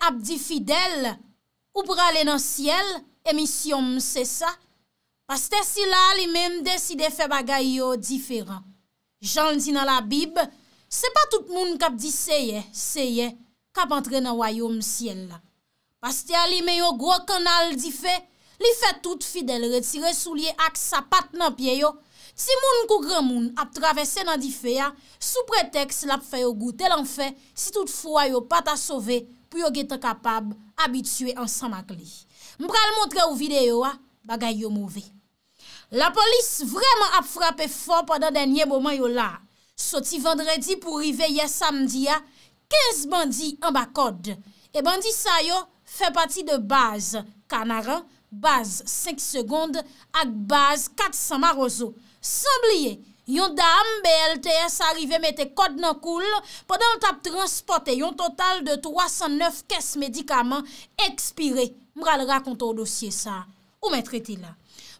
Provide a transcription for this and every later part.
ap di fidel ou prale nan siel emisyon mse sa paste si la li menm deside fe bagay yo diferan jan l di nan la bib se pa tout moun kap di seye kap antre nan wayo msiel la paste a li menm yo gro kanal di fe li fe tout fidel retire sou li ak sa pat nan pie yo si moun kou kremoun ap travese nan di fe ya sou preteks lap fe yo goutel an fe si tout fwa yo pat a sove Ou yo gete kapab abitue ansan mak li. Mpral montre ou videyo a bagay yo mouve. La polis vreman ap frape fon padan denye boman yo la. Soti vendredi pou riveye samdi a, 15 bandi an bakod. E bandi sa yo, fe pati de baz kanaran, baz 5 segonde, ak baz 400 marozo. San liye, Yon dam BLTS arive mette kod nan koul, padan an tap transporte yon total de 309 kes medikaman ekspire. Mral rakonto ou dosye sa. Ou men trete la?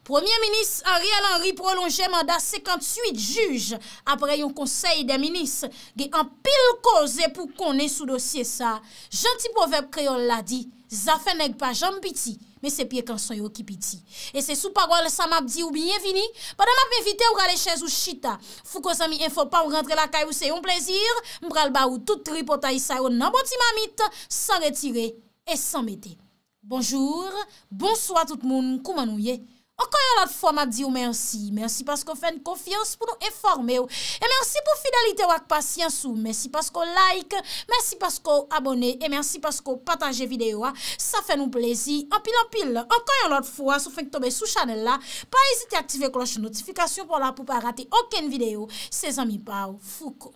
Premier minis Ariel Henry prolonge manda 58 juj apre yon konsey de minis ge an pil koze pou konen sou dosye sa. Janti povep kreol la di. Zafen neg pa jan piti, me sepye kanson yo ki piti. E se sou parwal sa map di ou biyevini, padan map evite ou gale chèz ou chita. Fou ko zami enfo pa ou rentre la kay ou se yon plezir, mbral ba ou tout tripotay sa yo nan boti mamit, e san retire et san bete. Bonjour, bonsoit tout moun, kouman ou ye? Okan yon lot fwa ma di ou mersi. Mersi pasko fèn kofiyans pou nou eforme ou. E mersi pou fidelite ou ak pasyans ou. Mersi pasko like. Mersi pasko abone. E mersi pasko pataje videyo a. Sa fè nou plezi. Anpil anpil. Okan yon lot fwa sou fèk tobe sou chanel la. Pa ezite aktive kloche notifikasyon pou la pou pa rate oken videyo. Se zami pa ou fuko.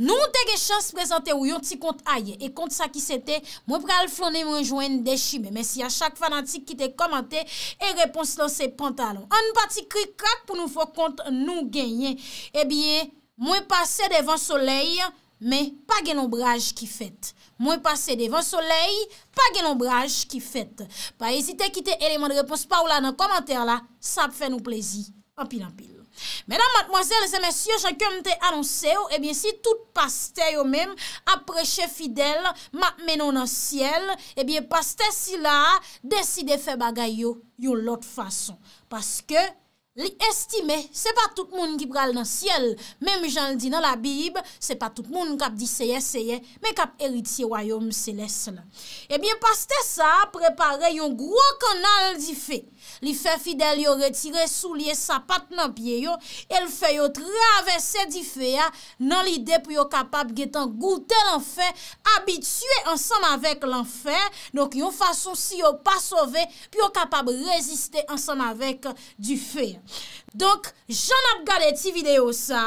Nou te ge chans prezante ou yon ti kont aye. E kont sa ki sete, mwen pral flonye mwen jwen de chime. Men si a chak fanatik ki te komante, e repons lan se pantalon. An pati kri krak pou nou fok kont nou genye. E bie, mwen pase devan soley, men pa genon braj ki fete. Mwen pase devan soley, pa genon braj ki fete. Pa esite ki te eleman repons pa ou la nan komante la, sa pfe nou plezi. Ampil ampil. Mèdam, matmozèl, zèmèsyè, jèkèm te anonsè ou, ebyen eh si tout pastè yo mèm apreche fidèl ma mènon nan sèl, ebyen pastè sila deside fè bagay yo yon lot fason. Paske li estime, se pa tout moun ki pral nan sèl, mèm jan l di nan la bib, se pa tout moun kap di sèye sèye, mè kap eritye wayom selèsl. Ebyen pastè sa, prepare yon gro konal di fè. Li fè fidel yo retire sou liye sapat nan pie yo El fè yo travesse di fè ya nan li dep yo kapab getan gouten lan fè Abitue ansan avèk lan fè Donk yon fason si yo pa sove pi yo kapab reziste ansan avèk di fè Donk jan ap gade ti video sa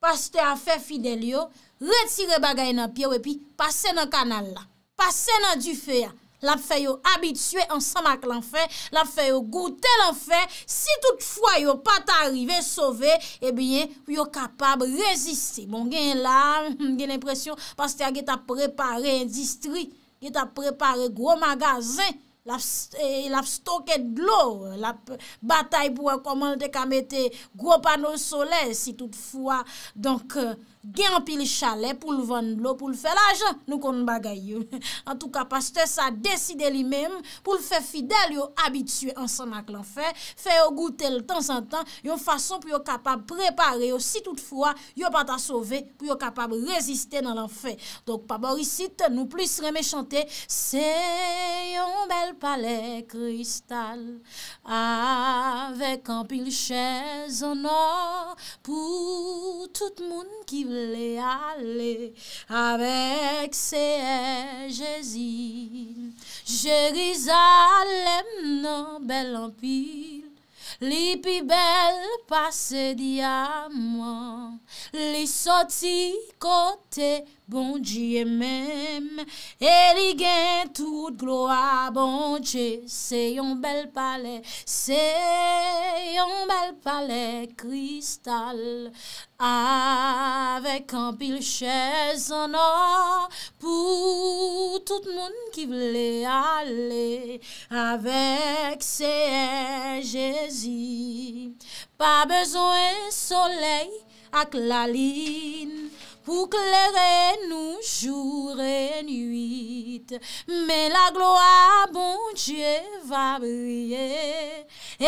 Pastè an fè fidel yo Retire bagay nan pie wè pi Pase nan kanal la Pase nan di fè ya La fè yo abitue ansan mak lan fè, la fè yo goutè lan fè, si tout fwa yo pat arrive, sove, e eh bie yo kapab reziste. Bon gen la, gen l'impresyon, pastè a get a prepare industry, get a prepare gro magazin, la fstoke eh, dlo, la batay pou a komande kamete gro panon sole, si tout fwa, donk... Euh, gen an pil chalet pou l vande lo pou l fè la jan nou kon bagay yon an tou ka pas te sa deside li mem pou l fè fidel yo abitue an sanak l an fè fè yo goutel tan san tan yon fason pou yo kapab prepare yo si tout fwa yo pata sove pou yo kapab reziste nan l an fè dok pa borisite nou plis reme chante se yon bel pale kristal avek an pil chè zonor pou tout moun ki vè Lè a lè Awek se e je zil Je rizalem nan bel anpil Li pi bel pase di a mwen Li soti kote mwen Bon diye mèm, E li gen tout gloa, Bon diye, Se yon bel pale, Se yon bel pale, Kristal, Awek an pil chèz, An or, Pou tout moun ki vle ale, Awek se en jèzi, Pa bezwen soley, Ak laline, Ou kle rey nou joure nuit. Men la gloa bon jye va bweye.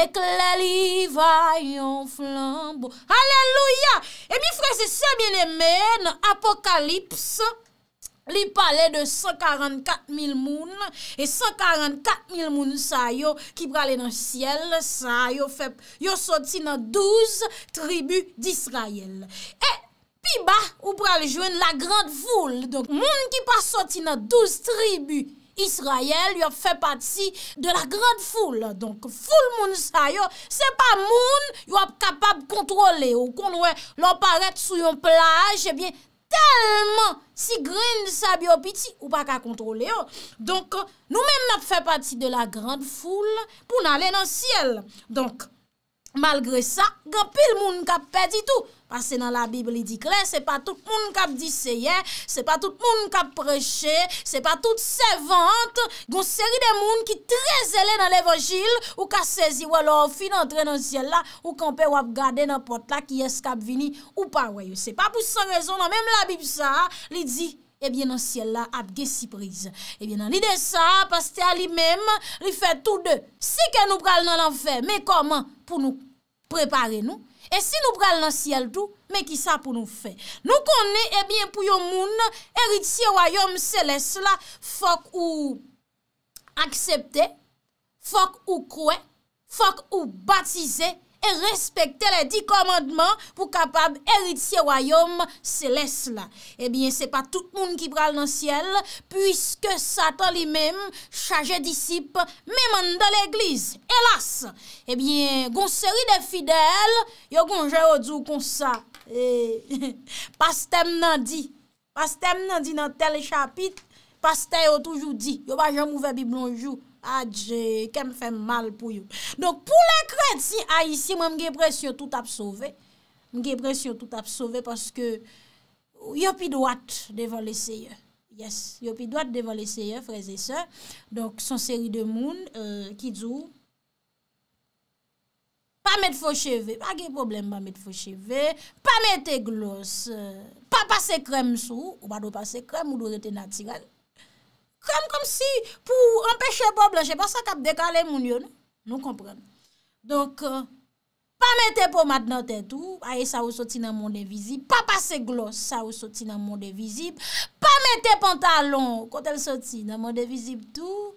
E kle li vayon flambo. Aleluya! E mi fwese semen e men apokalips. Li pale de 144 mil moun. E 144 mil moun sa yo ki brale nan siel. Sa yo fwep. Yo soti nan 12 tribu disrayel. E... Pi ba, ou pral jwen la grande foule. Moun ki pa soti nan 12 tribu Israel, yon fè pati de la grande foule. Foule moun sa yo, se pa moun yon kapab kontrole yo. Kon wè loparet sou yon plaj, eh telman si grin sa bi opiti, ou pa ka kontrole yo. Donk nou men mè fè pati de la grande foule, pou nan lè nan siel. Donk malgre sa, gan pil moun kap pedi tou. Pase nan la bib li di kle, se pa tout moun kap di seye, se pa tout moun kap preche, se pa tout se vante, goun seri de moun ki trezele nan levajil, ou ka sezi walo ofi nan tre nan siel la, ou kanpe wap gade nan pot la ki eskap vini ou pa wey. Se pa pou san rezon nan menm la bib sa, li di, ebyen eh nan siel la ap ge siprize. Ebyen eh nan li de sa, paste a li menm, li fe tout de, si ke nou pral nan l'enfer, me koman pou nou prepare nou, E si nou pral nan siel tou, me ki sa pou nou fe? Nou konen ebyen eh pou yon moun eritye wayom seles la fok ou aksepte, fok ou kwe, fok ou batize, e respekte le di komandman pou kapab eritye wayom seles la. Ebyen, se pa tout moun ki pral nan siel, pwiske satan li mem chaje disip meman dan l'eglise. Elas, ebyen, gonseri de fidel, yo gonser yo djou konsa. Pastem nan di, pastem nan di nan tel chapit, pastem yo toujou di, yo ba jom ouve biblonjou. Adje, kem fèm mal pou yon. Donk pou la kred si a yisi, mwen mge pres yon tout apsove. Mge pres yon tout apsove paske yopi doat devan leseye. Yes, yopi doat devan leseye, freze se. Donk son seri de moun, kidzou. Euh, pa met fò cheve, pa ge problem pa met fò cheve. Pa met te glos, euh, pa pase krem sou, ou pa do pase krem ou do rete natirel. Kam kom si pou empèche bo blan, jè pa sa kap dekale moun yon, nou kompren. Donk, euh, pa mette pou matnoten tou, aye sa ou soti nan monde vizib, pa pase glos sa ou soti nan monde vizib, pa mette pantalon kote l soti nan monde vizib tou,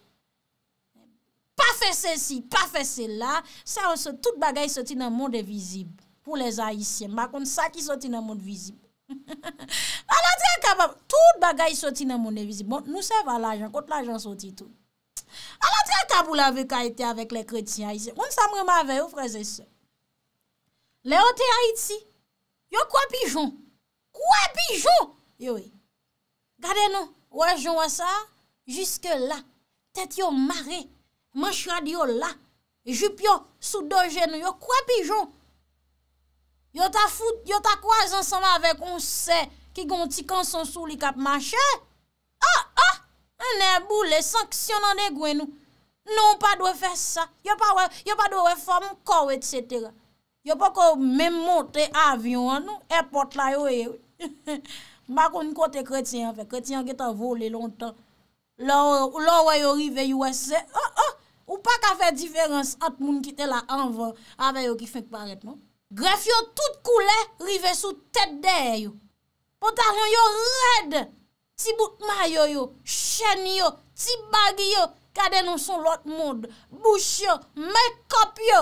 pa fese si, pa fese la, sa ou soti, tout bagay soti nan monde vizib pou les haïsyen, bakon sa ki soti nan monde vizib. A la tiye kabab, tout bagay soti nan moun evi si Bon, nou se va l'ajan, kont l'ajan soti tout A la tiye kabou la ve ka ete avek le kreti a ite Moun sa mre ma ve ou freze se Leote a iti, yo kwa pijon Kwa pijon, yo e Gade nou, wajon wasa, juske la Tet yo mare, manchwa diyo la Jup yo, sou doje nou, yo kwa pijon Yo ta foute, yo ta kouaj ansanm avèk onse ki gonti konson sou li kap mache. Ha, ha, anè e boule, sanksyon anè gwen nou. Nou an pa dwe fè sa. Yo pa dwe reform kowe, et cetera. Yo pa kou mèm monte avyon an nou, e pot la yo e. Mba kon yon kote kretiyan fè, kretiyan ki ta vole lontan. Lò wè yo rive USE, ha, ha. Ou pa ka fè diferans at moun ki te la anvò avè yo ki fèk paret, nou. Gref yo tout koule, rive sou tete de e yo. Potasyon yo red. Ti boutma yo yo, chen yo, ti bagi yo, ka denonson lot moun. Bouch yo, mè kop yo.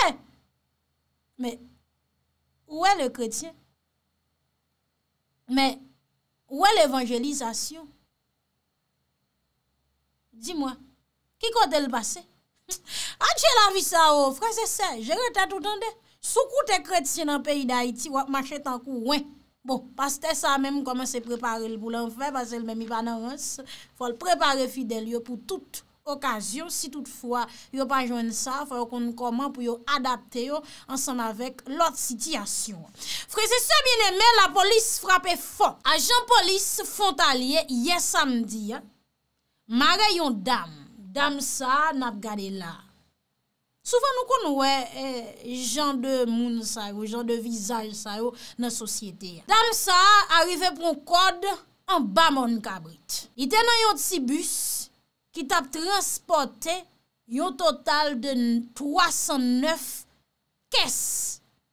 Eh! Mè, ouè le kretien? Mè, ouè l'evangelizasyon? Di mwa, ki kote l'base? Anche la vi sa o, oh, franse se, jere ta toutande. Soukou te kredsyen an peyi da iti, wak machet an kou wè. Bon, pas te sa mèm koman se prepare l pou lan fè, pas el mèm i banan ans, fol prepare fidèl yo pou tout okasyon. Si toutfwa yo pa jwenn sa, fwa yo konn koman pou yo adapte yo ansan avèk lot sitiyasyon. Frese se mèmè, la polis frapè fò. Ajan polis fontalye ye samdi, ma rayon dam, dam sa nap gade la. Soufan nou kon nou wè jen de moun sa yo, jen de vizal sa yo nan sosyete ya. Dam sa, arive pou kod, an ba moun kabrit. Ite nan yon tsi bus, ki tap transporte yon total de 309 kes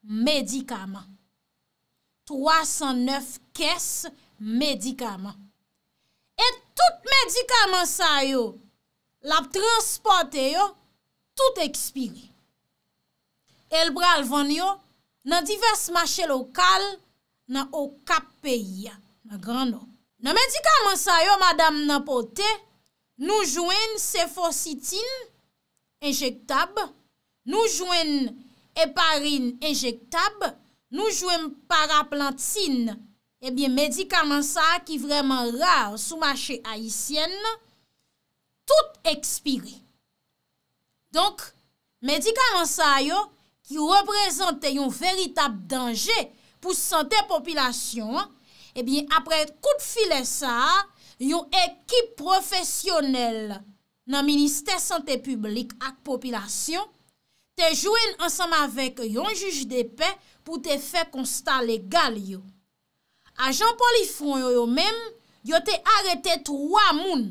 medikaman. 309 kes medikaman. Et tout medikaman sa yo, lap transporte yo, tout ekspiri. El bra alvan yo, nan divers mache lokal, nan okap pey ya, nan grand o. Nan medikaman sa yo, madame nan pote, nou jwen sefocitin, injektab, nou jwen eparin injektab, nou jwen paraplantin, ebyen eh medikaman sa ki vreman rar sou mache ayisyen, tout ekspiri. Donk, medikaman sa yo ki eh yo reprezente yon veritab danje pou sante popilasyon, ebyen apre kout file sa, yon ekip profesyonel nan minister sante publik ak popilasyon, te jwen ansam avek yon juj de pe pou te fe konsta legal yo. Ajan polifron yo yo men, yo te arete 3 moun.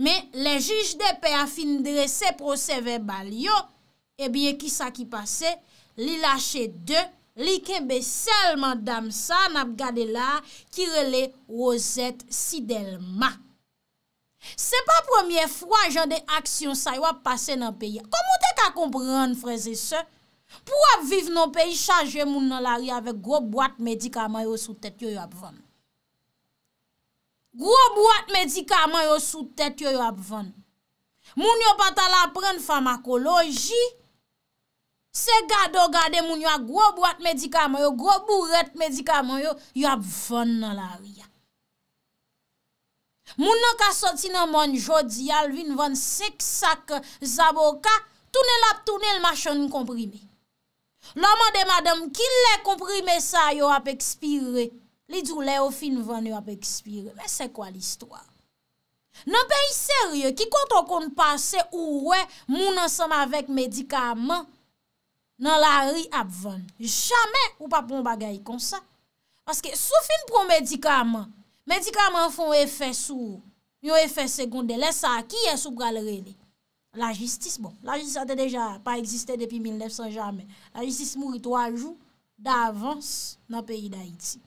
Men, le jij de pe a finidre se proseve bal yo, e eh bie ki sa ki pase, li lache de, li kebe selman dam sa, nap gade la, kirele rozet sidelma. Se pa premier fwa jan de aksyon sa yo ap pase nan peyi, komon te ka kompran freze se, pou ap vive nan peyi chanje moun nan la ri ave gwo bwat medika mayo sou tet yo yo ap vwam. Gwo bouat medikaman yo sou tèt yo yo apvan. Moun yo pata la pren farmakoloji, se gado gade moun yo a gwo bouat medikaman yo, gwo bouret medikaman yo, yo apvan nan la riyan. Moun yo ka soti nan moun jodi, yalvin van seksak zaboka, tounel ap tounel masyon yon komprime. Laman de madame, ki le komprime sa yo ap ekspire? Li djou lè ou fin van yo ap ekspire. Mwen se kwa l'histoire? Nan peyi serye ki konton kon passe ou wè moun ansanm avèk medikaman nan la ri ap van. Chame ou pa pou m bagay kon sa. Paske sou fin prou medikaman, medikaman foun efè sou, yon efè sekonde lè sa ki yè e sou bral re lè. La jistis bon, la jistis atè deja pa eksiste depi 1900 jamè. La jistis mouri 3 jou d'avans nan peyi da iti.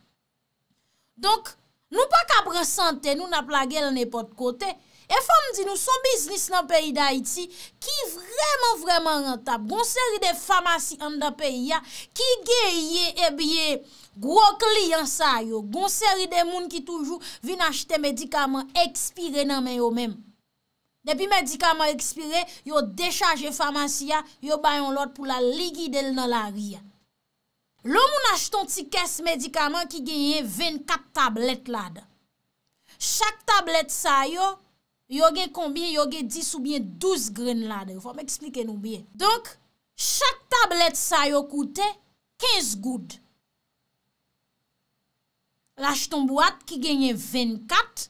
Donk, nou pa kabran sante, nou nap la gel ne pot kote, e fam di nou son biznis nan peyi da iti ki vreman vreman rentab. Gon seri de famasi an da peyi ya, ki geye ebiye gwo kli an sa yo, gon seri de moun ki toujou vin achete medikaman ekspire nan men yo men. Depi medikaman ekspire, yo dechaje famasi ya, yo bayon lot pou la ligi del nan la ri ya. Lo moun ashton ti kes medikaman ki genye 24 tablet lade. Chak tablet sa yo, yo gen konbien, yo gen 10 ou bie 12 gren lade. Fwa m eksplike nou bie. Donk, chak tablet sa yo koute 15 goud. L'ashton bwad ki genye 24.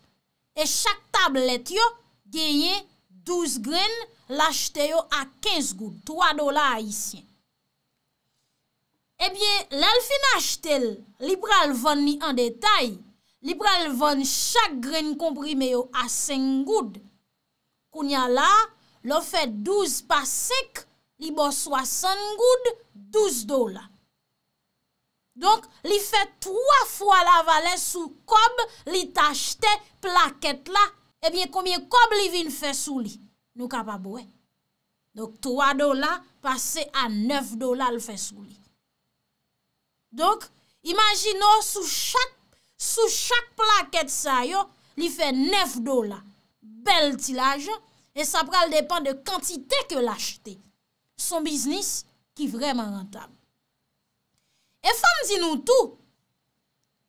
E chak tablet yo genye 12 gren l'ashte yo a 15 goud. 3 dola a isyen. Ebyen, eh lal fin achetel, li pral van ni an detay. Li pral van chak gren komprime yo a 5 goud. Kounya la, lo fet 12 pasik, li bo swa 5 goud, 12 dola. Donk, li fet 3 fwa la vale sou kob li tachete plaket la. Ebyen, eh komye kob li vin fesou li? Nou ka pa boue. Eh? Donk, 3 dola pase a 9 dola l fesou li. Donk, imagino sou chak plaket sa yo, li fe nef dola. Bel ti la jen, e sa pral depan de kantite ke l'achete. Son biznis ki vreman rentab. E fam di nou tou,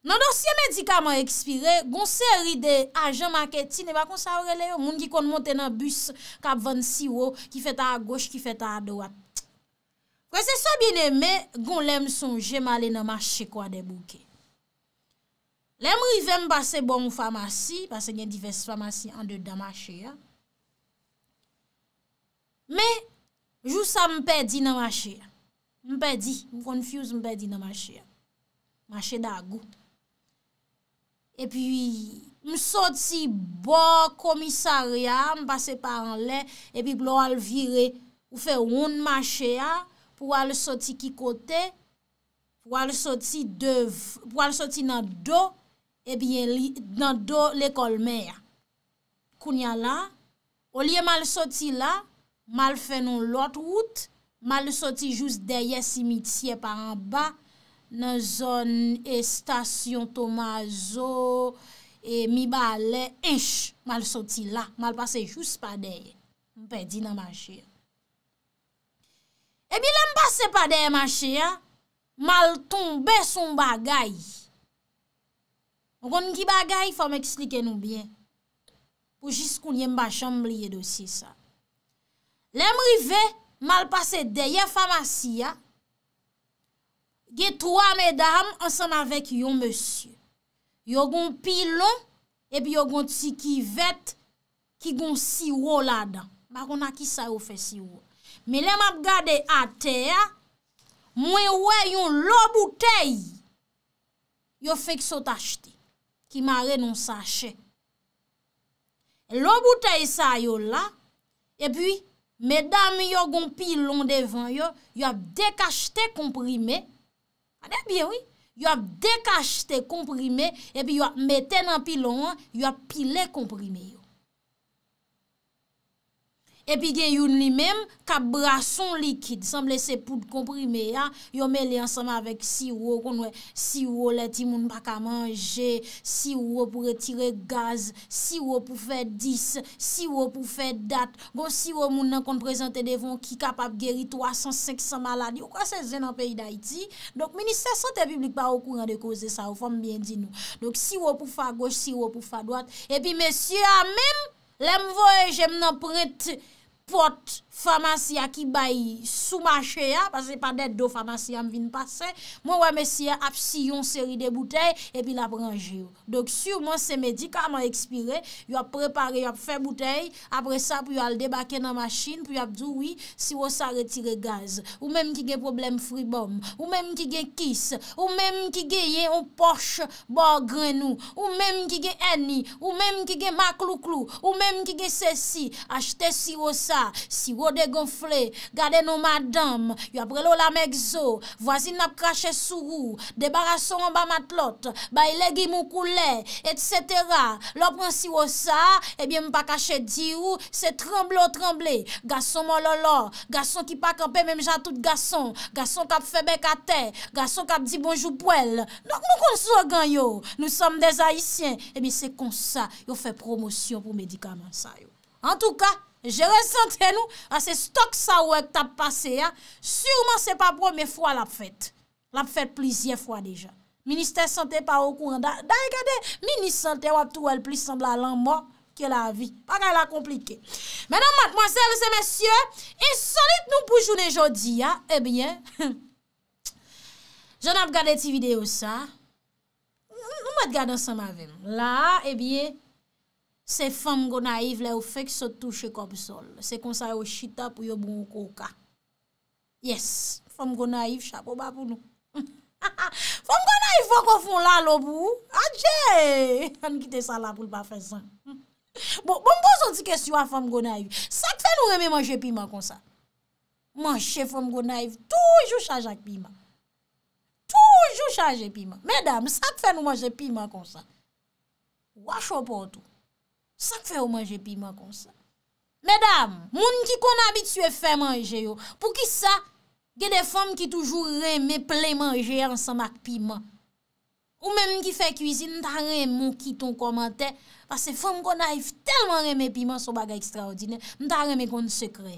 nan dosye medikaman ekspire, gonseri de ajen maketi ne va konsa ore le yo, moun ki kon monte nan bus kap 26 wo, ki feta a goch, ki feta a dorat. Kwa se sa bine me, goun lem sonje ma le nan ma chekwa de bouke. Lem rivem pase bon ou famasi, pase nye diverse famasi an de dan ma chekwa. Me, jou sa m pedi nan ma chekwa. M pedi, m konfuse m pedi nan ma chekwa. Ma chekwa da goun. E pi, m soti bo komisaria, m pase paran le, e pi plo al vire, ou fe woun ma chekwa, pou wale soti ki kote, pou wale soti nan do, e biye nan do le kolme ya. Koun ya la, o liye wale soti la, wale fenon lot wout, wale soti jous deye simitie pa an ba, nan zon e stasyon Tomazo, e mi ba ale, enj, wale soti la, wale pase jous pa deye. Mpe di nan manjir. Ebi lem pase pa deye manche ya, mal tonbe son bagay. Mwen kon niki bagay, fwa mwen ekslike nou bien. Pou jis koun yem ba chanm liye dosi sa. Lem rive, mal pase deye fwa manche ya, gey twa medam ansan avek yon monsye. Yon kon pilon, epi yon kon tsikivet, ki gon siwo la dan. Mwen kon aki sa yo fe siwo. Me lem ap gade a te, mwen we yon lo butey yo fek sot achte, ki ma re non sache. Lo butey sa yo la, e pi, me dami yo gon pilon devan yo, yo ap dek achte komprime, ade biye ou, yo ap dek achte komprime, e pi yo ap meten an pilon an, yo ap pile komprime yo. Epi gen youn li menm, ka bra son likid, sanble se poud komprime ya, yon me li ansama avèk siwo konwe. Siwo leti moun baka manje, siwo pou retire gaz, siwo pou fè dis, siwo pou fè dat, gon siwo moun nan kon prezente devon ki kapap geri 300-500 malade, yon kwa se zen an peyi da iti. Donk minister sante publik pa wou kouran de koze sa, wou fòm byen di nou. Donk siwo pou fà goch, siwo pou fà doat, epi mesye a menm, Lèm voye jèm nan pou ete pot fè. famasyan ki bay soumache ya, pasè pa det do famasyan vin pase, mwen wè mè si ya ap si yon seri de bouteil, epi la pranjir. Dok sur mwen se mè di, ka mwen ekspire, yon ap prepare, yon ap fè bouteil, apre sa pou yon al debake nan maschin, pou yon ap djoui, si wò sa retire gaz. Ou mèm ki ge problem fribom, ou mèm ki ge kis, ou mèm ki ge ye o poch bor grenou, ou mèm ki ge eni, ou mèm ki ge maklouklou, ou mèm ki ge sesi, achte si wò sa, si wò sa, ou de gonfle, gade nou madame, yu apre lou la meg zo, vwazin nap kache sou rou, debarason an ba matlot, bay legi mou koule, et cetera. Lop pransi wos sa, ebyen mpa kache di ou, se tremble ou tremble, gason mololor, gason ki pa kope, mem jan tout gason, gason kap febek ate, gason kap di bonjou pwel, nou konso gan yo, nou som des haisyen, ebyen se kon sa, yo fe promosyon pou medikaman sa yo. En tou ka, Je resante nou a se stok sa wèk tap pase ya. Sûrman se pa prome fwa la fwet. La fwet plizye fwa deja. Ministè sante pa wèk ou an da. Da y gade, ministè sante wèk tou wèk plis sembla lan mò ke la vi. Pa gade la komplike. Mè nan matmoselle se mèsyè, insolite nou pou jounen jodi ya, e bie, jen ap gade ti video sa, nou mè te gade ansan ma ven. La, e bie, Se Fem Gonaiv le ou fek se touche kob sol. Se konsa yo shita pou yo bou mou koka. Yes, Fem Gonaiv, chapo ba pou nou. Fem Gonaiv, fok ou fon la lopou. Adje, an gite sa la pou lpa fresan. Bon, bon, bon, son ti kesyo a Fem Gonaiv. Sak fe nou reme manje pima konsa. Manche Fem Gonaiv, toujou chaje ak pima. Toujou chaje pima. Medam, sak fe nou manje pima konsa. Wache ou portou. Sa k fè ou manje piman kon sa? Medam, moun ki kon abitue fè manje yo, pou ki sa, gen de fèm ki toujou reme ple manje an san mak piman. Ou men mwen ki fè kouzine, nan tan reme mou ki ton komante, pas se fèm kon aif telman reme piman sou baga ekstraodine, nan tan reme kon sekre.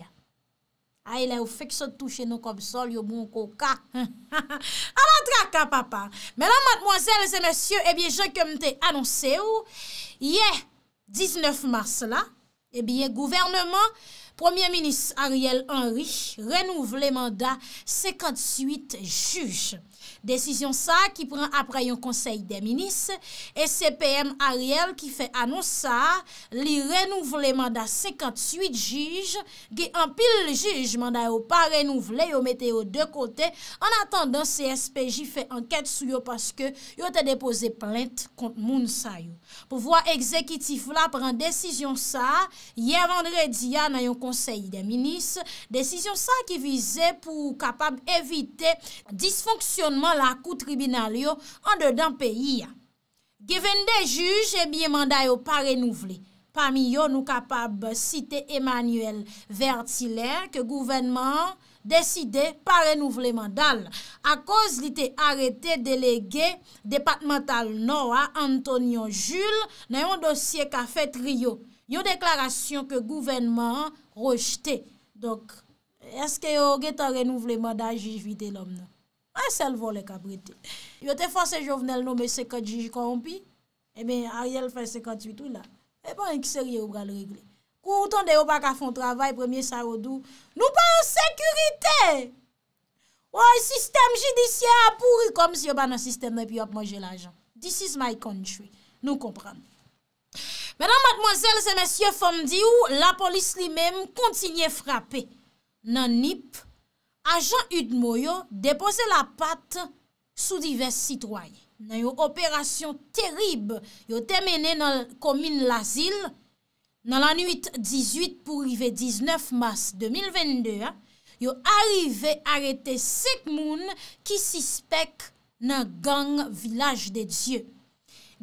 A, ilè ou fèk se touche nou kom sol yo moun koka. A, mwen tra ka papa. Mè nan mwen zèl se mèsyou, e bie jè kèm te anonsè ou, yeh, 19 mars là, eh bien, gouvernement, Premier ministre Ariel Henry, renouvelé mandat 58 juges. Desisyon sa ki pren apre yon konsey de minis, S.E.P.M. Ariel ki fe anonsa li renouvle manda 58 jige, ge anpil jige manda yo pa renouvle yo mete yo de kote, an atan dan S.E.P.J. fe anket sou yo paske yo te depose plente kont moun sa yo. Pouvoi ekzekitif la pren desisyon sa, ye mandre diya nan yon konsey de minis, desisyon sa ki vize pou kapab evite disfonksyonman la kou tribunal yo an de dan peyi ya. Geven de juj, e eh bie manday yo pa renouvle. Pam yo nou kapab site Emanuelle Vertilère ke gouvenman deside pa renouvle mandal. A koz li te arete delege depatmental no a Antonio Jules, nan yon dosye ka fet ryo. Yon deklarasyon ke gouvenman rejte. Donk, eske yo ge ta renouvle mandal a juj vide lom nou? A sel vol e ka brete. Yo te fwase jovenel nou me sekadji ki anpi. Emen a riel fwen sekadji tout la. Eman yon kise rye ou bral regle. Kou routan de yo baka fon travay, premye sarodou. Nou pa an sekurite. Woy, sistem jidisiye apouri. Kom si yo banan sistem epi yop manje l'ajan. This is my country. Nou kompran. Menan matmozelle se mesye fondi ou la polis li menm kontinye frape. Nan nip. ajan Udmoyo depose la pat sou divers sitwoy. Nan yo operasyon terib yo temene nan komine Lazil, nan lan 8-18 pou rive 19 mas 2022, yo arrive arete sek moun ki sispek nan gang Vilaj de Diyo.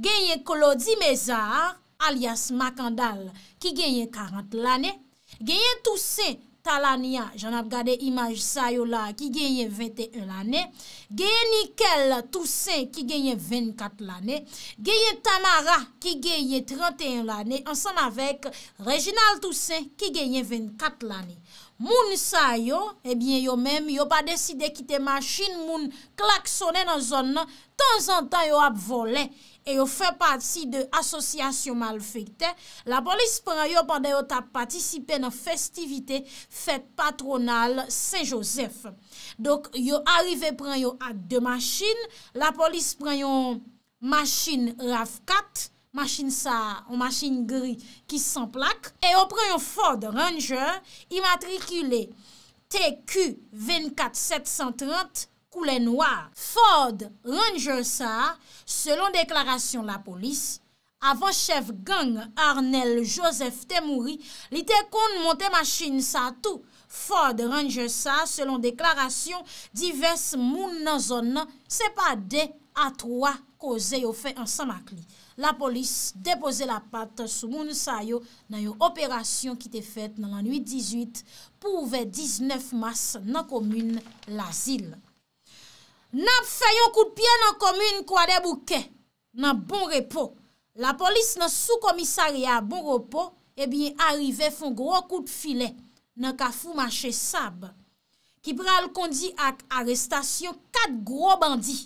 Genye Kolodi Mezar alias Makandal ki genye 40 lane, genye Tousse, Talania, jan ap gade imaj sa yo la ki genye 21 lane, genye Nikel Toussaint ki genye 24 lane, genye Tamara ki genye 31 lane, ansan avèk Reginald Toussaint ki genye 24 lane. Moun sa yo, ebyen eh yo mèm, yo pa deside kite machin, moun klaksonè nan zon nan, tan zan tan yo ap volè. E yo fè pati de asosyasyon mal fèkte. La polis pren yo pande yo ta patisipe nan festivite fèk patronal Saint-Joseph. Dok yo arive pren yo a de machin. La polis pren yo machin RAV4. Machin sa, machin gri ki san plak. E yo pren yo Ford Ranger. I matrikile TQ24730. koule noua. Ford renje sa, selon deklarasyon la polis, avan chef gang Arnel Joseph Temuri, li te kon monte machin sa tou. Ford renje sa, selon deklarasyon, divers moun nan zon nan se pa de a troa koze yo fe ansan makli. La polis depose la pat sou moun sa yo nan yo operasyon ki te fet nan an 8-18 pou ouve 19 mas nan komoun la zil. Nap fayon kout pye nan komune kwa deb ouke, nan bon repo, la polis nan sou komisari a bon repo, ebyen eh arrive fon gro kout file, nan ka fou mache sab. Ki pral kondi ak arestasyon kat gro bandi,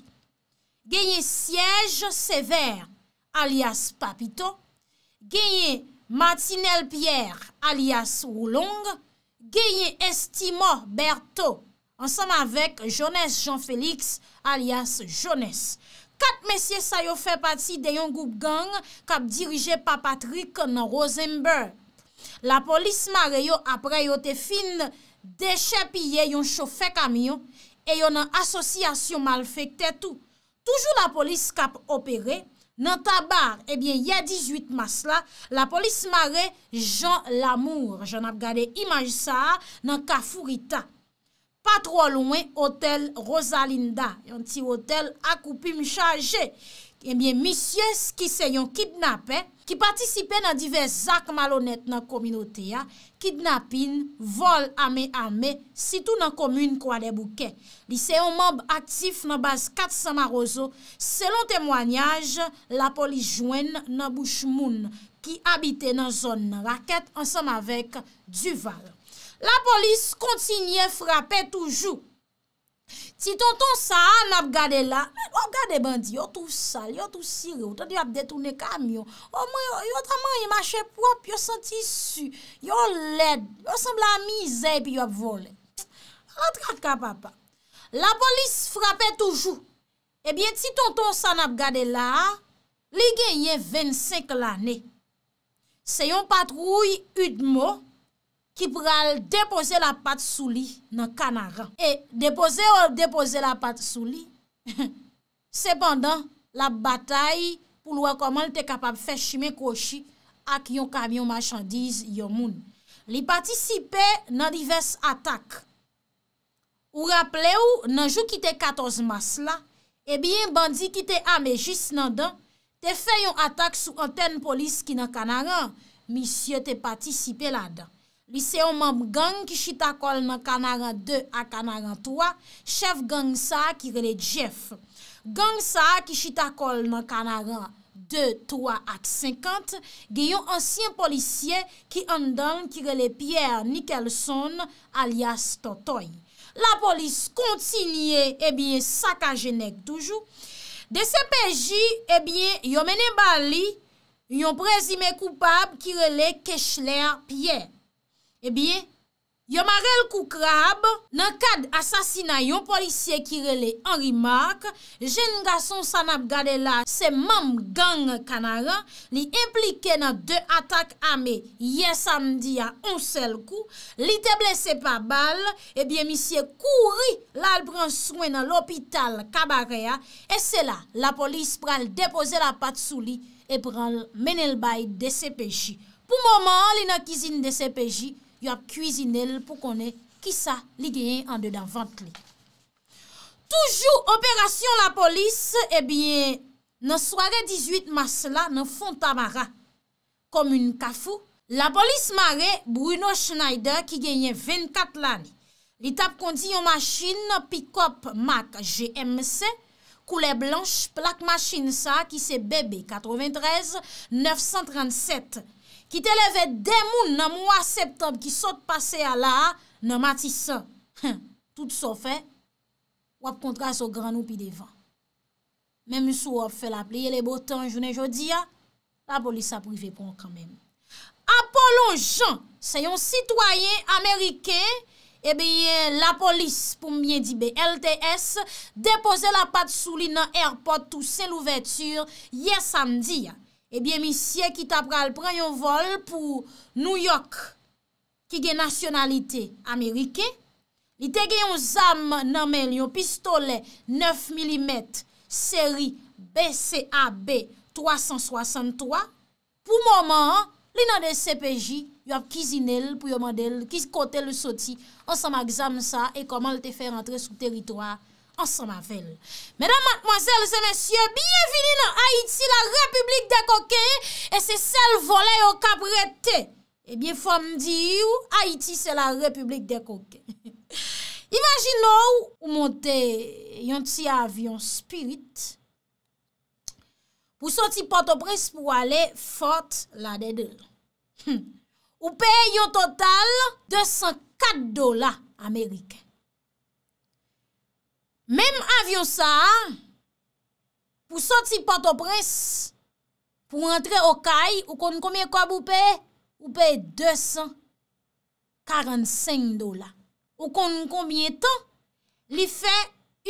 genye siyej sever alias Papito, genye Martinelle Pierre alias Roulong, genye Estimo Berto. Ansem avèk jones Jean-Félix alias jones. Kat mesye sa yo fè pati de yon goup gang kap dirije pa Patrick nan Rosenberg. La polis mare yo apre yo te fin de chè piye yon chòfè kam yo e yon nan asosyasyon mal fèk tè tou. Toujou la polis kap opere nan tabar ebyen ya 18 mas la la polis mare Jean Lamour. Jan ap gade imaj sa nan Kafourita. pa tro lwen hotel Rosalinda, yon ti hotel ak ou pi mi chanje. Ebyen eh misyes ki se yon kidnapen, ki patisipe nan divers zak malonet nan kominote ya, kidnapin, vol ame ame, sitou nan komine kwa de bouke. Li se yon mob aktif nan baz 400 aroso, selon temwanyaj, la poli jwen nan bouch moun ki abite nan zon nan raket ansan avek Duval. La polis kontinye frape toujou. Ti tonton sa an ap gade la, ap gade bandi, yo tou sal, yo tou sirou, ton di ap detoune kamyon, yo tramanyi mache prop, yo senti su, yo led, yo sembla a mizey pi yo ap vole. Rantran ka papa. La polis frape toujou. Ebyen eh ti tonton sa an ap gade la, li genye 25 lane. Se yon patroui utmo, ki pral depoze la pat sou li nan kanaran. E depoze ou depoze la pat sou li, sepandan la batay pou lwa koman li te kapab fè shime koshi ak yon kamyon machandiz yon moun. Li patisipe nan divers atak. Ou rappele ou nan jou ki te 14 mas la, e bi yon bandi ki te ame jis nan dan, te fè yon atak sou anten polis ki nan kanaran, misye te patisipe la dan. Liseyo mab gang ki chita kol nan Kanara 2 ak Kanara 3, chef gang sa ki rele Jeff. Gang sa ki chita kol nan Kanara 2, 3 ak 50, ge yon ansyen polisye ki andan ki rele Pierre Nichelson alias Totoy. La polis kontinye ebyen eh sakajenek toujou. De se peji, ebyen eh yomenen bali yon prezime koupab ki rele Keshler Pierre. Ebyen, yon marel kou krab, nan kad asasina yon polisye ki rele en rimak, jen nga son sanap gade la se mam gang kanara, li implike nan de atak ame ye samdi ya on sel kou, li te blese pa bal, ebyen misye kouri la al pran swen nan lopital kabareya, e se la la polis pran depose la pat sou li e pran menel bay de se peji. Pou moman li nan kizine de se peji, yo ap kuizine l pou konen ki sa li genyen an dedan vante li. Toujou operasyon la polis, ebyen eh nan soare 18 mars la nan fonta mara, komoun kafou. La polis mare Bruno Schneider ki genyen 24 lani. Li tap kondi yon maschin, pi kop mak GMC, kou lè blanche plak maschin sa ki se bebe 93-937 GMC. Ki te leve demoun nan mwa septob ki sot pase a la nan matis sa. Tout so fe, wap kontras o granou pi devan. Mem sou wap fe la pleye le botan jounen jodi ya, la polis sa pou yon vepon kanmen. Apo lon jan, se yon sitwayen amerike, e biye la polis pou mwen dibe LTS depose la pat sou li nan airport ou se lou vetur ye samdi ya. Ebyen eh misye ki ta pral pran yon vol pou New York ki gen nasyonalite Amerike. Ni te gen yon zam nanmen yon pistole 9mm seri BCAB 363. Pou moman, li nan de CPJ, yon ap kizinel pou yon model, kiz kotel sou ti. An sa ma gzam sa e koman l te fe rentre sou teritwa. ansan mavel. Medan matmozèl, zè mèsyè, biyevini nan Haiti, la republik de koke, e se sel volè yo kap rete. Ebyen eh fòm diyo, Haiti se la republik de koke. Imaginò ou montè yon ti avyon spirit, hm. ou son ti patopres pou ale fort la dedèl. Ou peye yon total de 104 dola ameriken. Mem avyon sa, pou soti pato pres, pou rentre o kay, ou konn konmye kwa pou pay? Ou pay 245 dola. Ou konn konmye tan? Li fe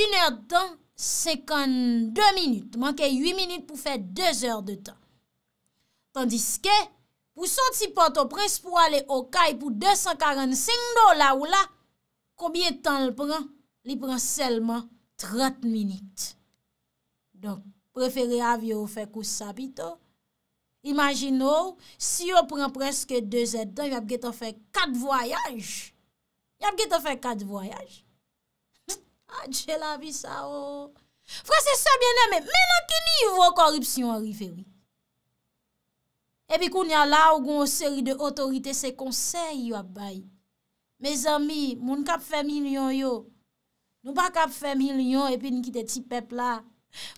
1 er tan 52 minute. Mankè 8 minute pou fe 2 er de tan. Tandiske, pou soti pato pres pou ale o kay pou 245 dola ou la, konmye tan l pran? li pran selman 30 minit. Donk, preferi avyo ou fek ou sabito, imagino, si yo pran preske 2 et dan, yap geto fek 4 voyaj. Yap geto fek 4 voyaj. Adjela ah, visao. Fransese bieneme, menakini yu vo koripsyon oriferi. Epi koun ya la ou goun seri de otorite se konsey yu apbay. Me zami, moun kap feminyon yo, Mpa kap fèmil yon epi nkite ti pepla.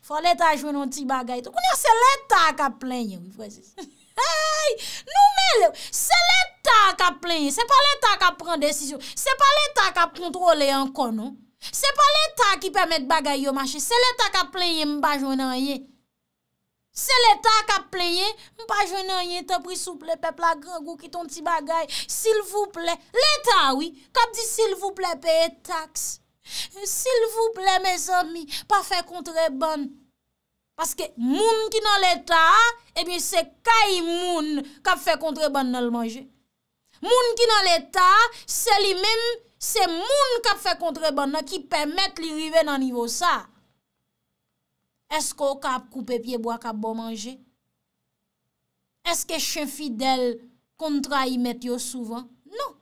Fò l'Etat joun an ti bagay. Kou nou se l'Etat kap plen yon. Nou mè lè. Se l'Etat kap plen yon. Se pa l'Etat kap pran desisyon. Se pa l'Etat kap kontrole an konon. Se pa l'Etat ki pèmèt bagay yo mache. Se l'Etat kap plen yon mpa joun an yon. Se l'Etat kap plen yon. Mpa joun an yon te pri souple pepla. Gou ki ton ti bagay. Sil vou ple. L'Etat wè. Kap di sil vou ple peye taks. S'il vous plè, mes amis, pa fè kontre ban. Paske moun ki nan l'Etat, ebi se kay moun kap fè kontre ban nan l'manje. Moun ki nan l'Etat, se li men, se moun kap fè kontre ban nan, ki pèmèt li rive nan nivou sa. Esko kap koupè piye bo akap bon manje? Eske chen fidèl kontra yi met yo souvan? Non.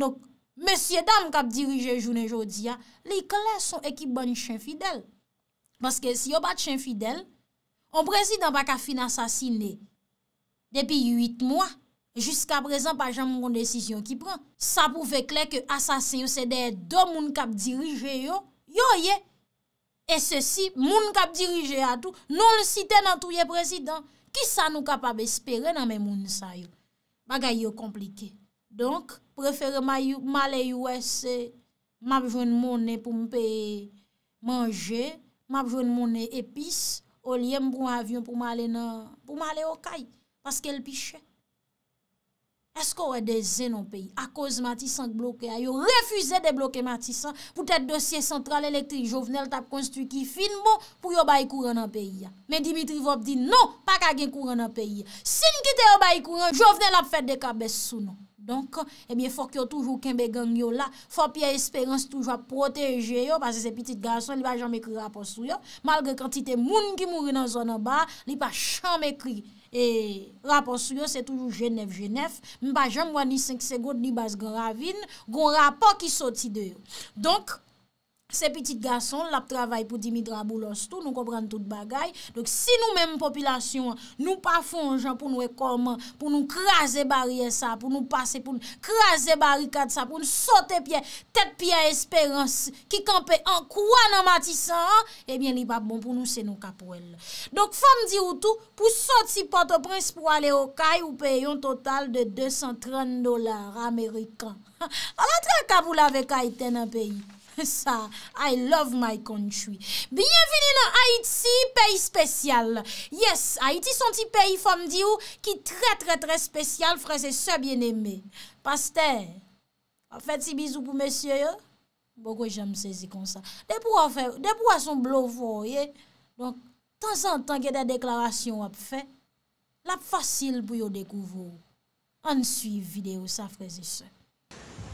Non. Mesye dam kap dirije jounen jodi ya, li kler son ekip ban yon chen fidel. Baske si yo bat chen fidel, yon prezident bak a fin asasine. Depi 8 mwa, jiska prezant pa jan moun kondesisyon ki pren. Sa pou ve kler ke asasin yon sedeye do moun kap dirije yo, yo ye. E se si, moun kap dirije a tou, nou le site nan touye prezident. Ki sa nou kap ap espere nan men moun sa yo? Bagay yo komplikey. Donk, prefere ma le yu wese, ma poujwen mounen pou mpe manje, ma poujwen mounen epis, olye mpou avyon pou ma le okay, paske el piche. Esko ou e dezen an peyi? A koz Matisank bloke a yo, refuze de bloke Matisank pou tèt dosye sentral elektri jovenel tap konstru ki finbo pou yo bayi kouran an peyi ya. Men Dimitri Vop di, non, pa kagen kouran an peyi ya. Sin ki te yo bayi kouran, jovenel ap fèd dekabè sou non. Donk, e miye fòk yo toujou kenbe gang yo la, fòk piye esperans toujou ap proteje yo, pasè se pitit gason li pa jom ekri raposou yo, malge kantite moun ki mouri nan zonan ba, li pa jom ekri. E rapor sou yo se toujou jenef jenef Mba jen mwa ni 5 segot ni bas gen ravine Gon rapor ki soti de yo Donk Se pitit gason l ap travay pou dimi drabou lans tout, nou kopran eh bon tout bagay. Dok si nou menm populasyon nou pa fonjan pou nou ekorman, pou nou kraser barikad sa, pou nou pase, pou nou kraser barikad sa, pou nou sote pye, tete pye esperans, ki kampe an kwa nan matisan, ebyen li pa bon pou nou se nou kapwel. Dok fam di woutou, pou sote si pote prince pou ale o kay, ou pey yon total de 230 dolar Amerikan. A la tra kapwel ave kay ten an pey? I love my country Bienveni na Haiti, peyi spesyal Yes, Haiti son ti peyi fam di ou Ki tre tre tre spesyal Freze se bien eme Paste Fete si bizou pou mesye yo Boko jèm sezi kon sa De pou a son blovo Tan san tan ke de deklarasyon wap fe Lap fasil pou yo dekouvou An sui video sa freze se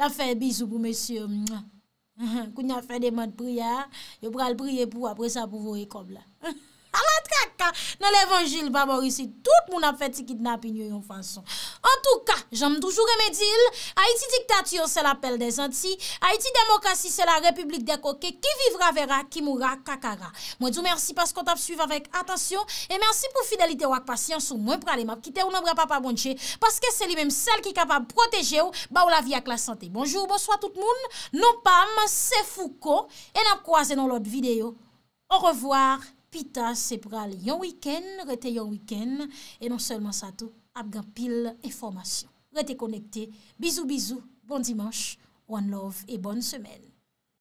La fè bisou pou mèsyè. Kou nyan fè deman priyè, yo pral priyè pou apre sa pou vou rekob la. nan l'evangil baborisi, tout moun ap feti kitnap inyo yon fason. En touka, jom toujou remedil, Haiti diktatiyo se la pel de zanti, Haiti demokrasi se la republik de koke, ki vivra vera, ki moura kakara. Mwen djou mersi paskot ap suiv avèk, atasyon, e mersi pou fidelite wak pasyans ou mwen pralè map, kite ou nan bra pa pa bonche, paske se li mèm sel ki kapab proteje ou, ba ou la vi ak la sante. Bonjour, bonsoit tout moun, non pa, mwen se fouko, en ap kwaze nan lòt videyo. On revoar! Pita se pral yon wiken, rete yon wiken, e non selman sa tou, apgan pil e formasyon. Rete konekte, bizou bizou, bon dimanche, one love, e bon semen.